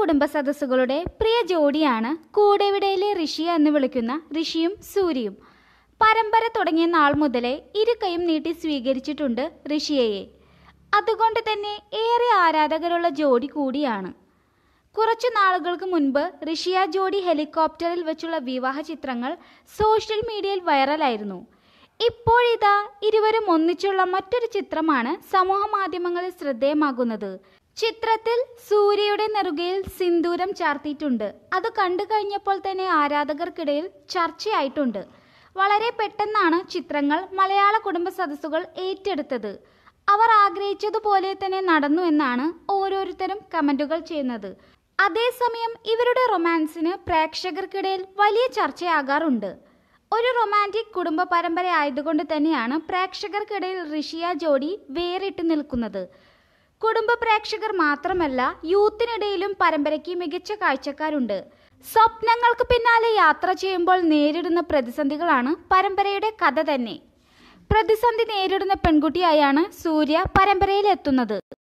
കുടുംബ സദസ്സുകളുടെ പ്രിയ ജോഡിയാണ് കൂടെവിടയിലെ ഋഷിയ എന്ന് വിളിക്കുന്ന ഋഷിയും സൂര്യയും പരമ്പര തുടങ്ങിയ നാൾ മുതലേ ഇരുകയും നീട്ടി സ്വീകരിച്ചിട്ടുണ്ട് ഋഷിയയെ അതുകൊണ്ട് തന്നെ ഏറെ ആരാധകരുള്ള ജോഡി കൂടിയാണ് കുറച്ചു നാളുകൾക്ക് മുൻപ് ഋഷിയ ജോഡി ഹെലികോപ്റ്ററിൽ വെച്ചുള്ള വിവാഹ ചിത്രങ്ങൾ സോഷ്യൽ മീഡിയയിൽ വൈറലായിരുന്നു ഇപ്പോഴിതാ ഇരുവരും ഒന്നിച്ചുള്ള മറ്റൊരു ചിത്രമാണ് സമൂഹ മാധ്യമങ്ങളിൽ ശ്രദ്ധേയമാകുന്നത് ചിത്രത്തിൽ സൂര്യയുടെ നെറുകയിൽ സിന്ദൂരം ചാർത്തിയിട്ടുണ്ട് അത് കണ്ടു കഴിഞ്ഞപ്പോൾ തന്നെ ആരാധകർക്കിടയിൽ ചർച്ചയായിട്ടുണ്ട് വളരെ പെട്ടെന്നാണ് ചിത്രങ്ങൾ മലയാള കുടുംബ സദസ്സുകൾ ഏറ്റെടുത്തത് അവർ ആഗ്രഹിച്ചതുപോലെ തന്നെ നടന്നു എന്നാണ് ഓരോരുത്തരും കമന്റുകൾ ചെയ്യുന്നത് അതേസമയം ഇവരുടെ റൊമാൻസിന് പ്രേക്ഷകർക്കിടയിൽ വലിയ ചർച്ചയാകാറുണ്ട് ഒരു റൊമാൻറ്റിക് കുടുംബ പരമ്പര ആയതുകൊണ്ട് തന്നെയാണ് പ്രേക്ഷകർക്കിടയിൽ ഋഷിയ ജോഡി വേറിട്ട് നിൽക്കുന്നത് കുടുംബ പ്രേക്ഷകർ മാത്രമല്ല യൂത്തിനിടയിലും പരമ്പരയ്ക്ക് മികച്ച കാഴ്ചക്കാരുണ്ട് സ്വപ്നങ്ങൾക്ക് പിന്നാലെ യാത്ര ചെയ്യുമ്പോൾ നേരിടുന്ന പ്രതിസന്ധികളാണ് പരമ്പരയുടെ കഥ തന്നെ പ്രതിസന്ധി നേരിടുന്ന പെൺകുട്ടിയായാണ് സൂര്യ പരമ്പരയിലെത്തുന്നത്